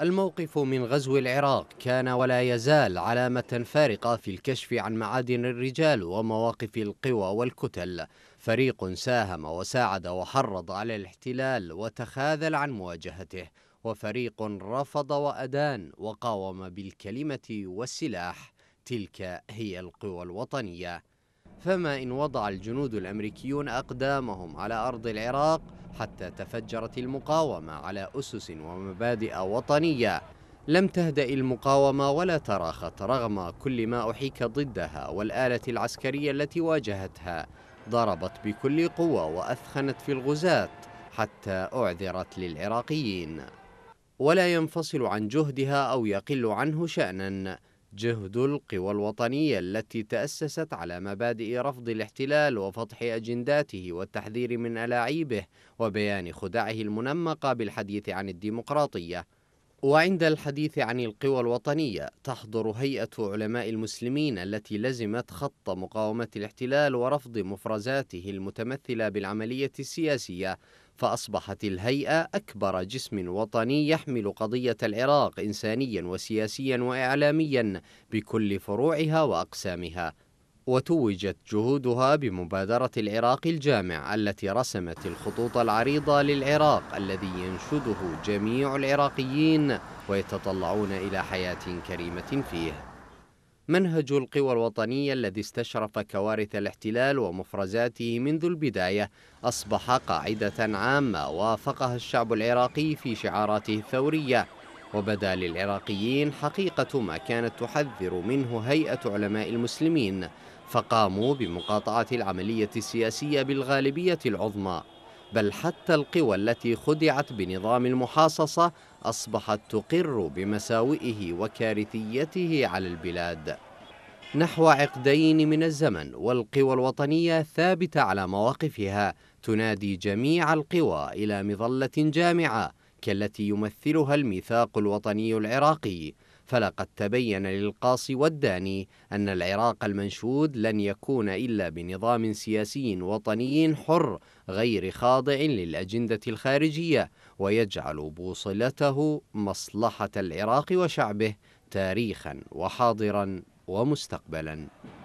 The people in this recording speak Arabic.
الموقف من غزو العراق كان ولا يزال علامة فارقة في الكشف عن معادن الرجال ومواقف القوى والكتل فريق ساهم وساعد وحرض على الاحتلال وتخاذل عن مواجهته وفريق رفض وأدان وقاوم بالكلمة والسلاح تلك هي القوى الوطنية فما إن وضع الجنود الأمريكيون أقدامهم على أرض العراق حتى تفجرت المقاومة على أسس ومبادئ وطنية لم تهدأ المقاومة ولا تراخت رغم كل ما أحيك ضدها والآلة العسكرية التي واجهتها ضربت بكل قوة وأثخنت في الغزاة حتى أعذرت للعراقيين ولا ينفصل عن جهدها أو يقل عنه شأناً جهد القوى الوطنية التي تأسست على مبادئ رفض الاحتلال وفتح أجنداته والتحذير من ألاعيبه وبيان خدعه المنمقة بالحديث عن الديمقراطية وعند الحديث عن القوى الوطنية تحضر هيئة علماء المسلمين التي لزمت خط مقاومة الاحتلال ورفض مفرزاته المتمثلة بالعملية السياسية فأصبحت الهيئة أكبر جسم وطني يحمل قضية العراق إنسانيا وسياسيا وإعلاميا بكل فروعها وأقسامها وتوجت جهودها بمبادرة العراق الجامع التي رسمت الخطوط العريضة للعراق الذي ينشده جميع العراقيين ويتطلعون إلى حياة كريمة فيه منهج القوى الوطنية الذي استشرف كوارث الاحتلال ومفرزاته منذ البداية أصبح قاعدة عامة وافقها الشعب العراقي في شعاراته الثورية وبدا للعراقيين حقيقة ما كانت تحذر منه هيئة علماء المسلمين فقاموا بمقاطعة العملية السياسية بالغالبية العظمى بل حتى القوى التي خدعت بنظام المحاصصة أصبحت تقر بمساوئه وكارثيته على البلاد نحو عقدين من الزمن والقوى الوطنية ثابتة على مواقفها تنادي جميع القوى إلى مظلة جامعة كالتي يمثلها الميثاق الوطني العراقي فلقد تبين للقاصي والداني أن العراق المنشود لن يكون إلا بنظام سياسي وطني حر غير خاضع للأجندة الخارجية ويجعل بوصلته مصلحة العراق وشعبه تاريخا وحاضرا ومستقبلا